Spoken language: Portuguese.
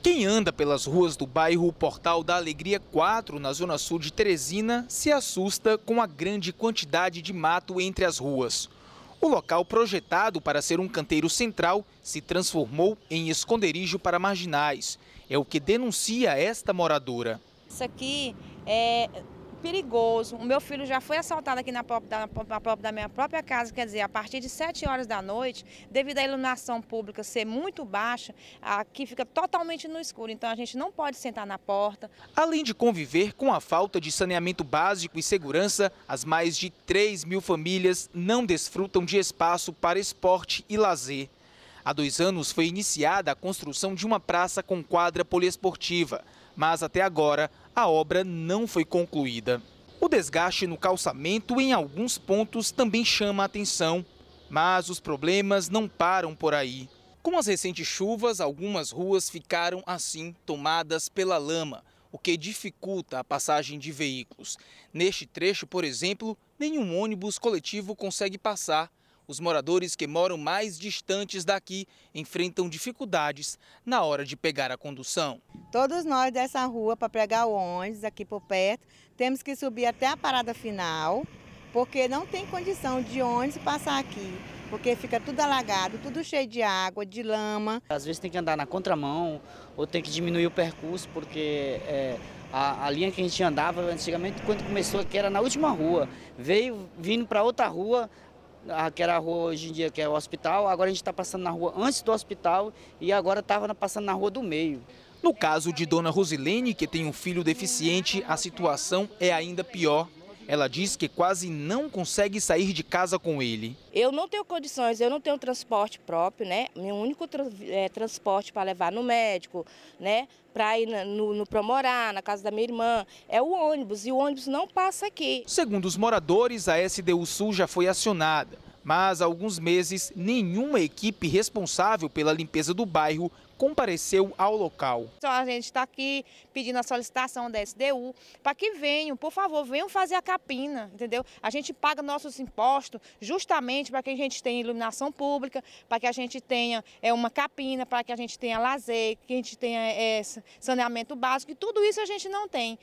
Quem anda pelas ruas do bairro Portal da Alegria 4, na zona sul de Teresina, se assusta com a grande quantidade de mato entre as ruas. O local projetado para ser um canteiro central se transformou em esconderijo para marginais. É o que denuncia esta moradora. Isso aqui é, perigoso. O meu filho já foi assaltado aqui na própria, da, na própria, da minha própria casa, quer dizer, a partir de 7 horas da noite, devido à iluminação pública ser muito baixa, aqui fica totalmente no escuro, então a gente não pode sentar na porta. Além de conviver com a falta de saneamento básico e segurança, as mais de 3 mil famílias não desfrutam de espaço para esporte e lazer. Há dois anos foi iniciada a construção de uma praça com quadra poliesportiva, mas até agora a obra não foi concluída. O desgaste no calçamento em alguns pontos também chama a atenção, mas os problemas não param por aí. Com as recentes chuvas, algumas ruas ficaram assim, tomadas pela lama, o que dificulta a passagem de veículos. Neste trecho, por exemplo, nenhum ônibus coletivo consegue passar os moradores que moram mais distantes daqui enfrentam dificuldades na hora de pegar a condução. Todos nós dessa rua, para pegar o ônibus aqui por perto, temos que subir até a parada final, porque não tem condição de ônibus passar aqui porque fica tudo alagado, tudo cheio de água, de lama. Às vezes tem que andar na contramão ou tem que diminuir o percurso, porque é, a, a, linha que a gente andava antigamente, quando começou aqui, era na última rua. Veio vindo para outra rua, que era a rua hoje em dia, que é o hospital, agora a gente está passando na rua antes do hospital e agora estava passando na rua do meio. No caso de Dona Rosilene, que tem um filho deficiente, a situação é ainda pior ela diz que quase não consegue sair de casa com ele. Eu não tenho condições, eu não tenho transporte próprio, né? Meu único tra é, transporte para levar no médico, né? Para ir no, no Promorá, na casa da minha irmã, é o ônibus e o ônibus não passa aqui. Segundo os moradores, a SDU Sul já foi acionada. Mas há alguns meses, nenhuma equipe responsável pela limpeza do bairro compareceu ao local. A gente está aqui pedindo a solicitação da SDU para que venham, por favor, venham fazer a capina, entendeu? A gente paga nossos impostos justamente para que a gente tenha iluminação pública, para que a gente tenha é, uma capina, para que a gente tenha lazer, que a gente tenha é, saneamento básico, e tudo isso a gente não tem.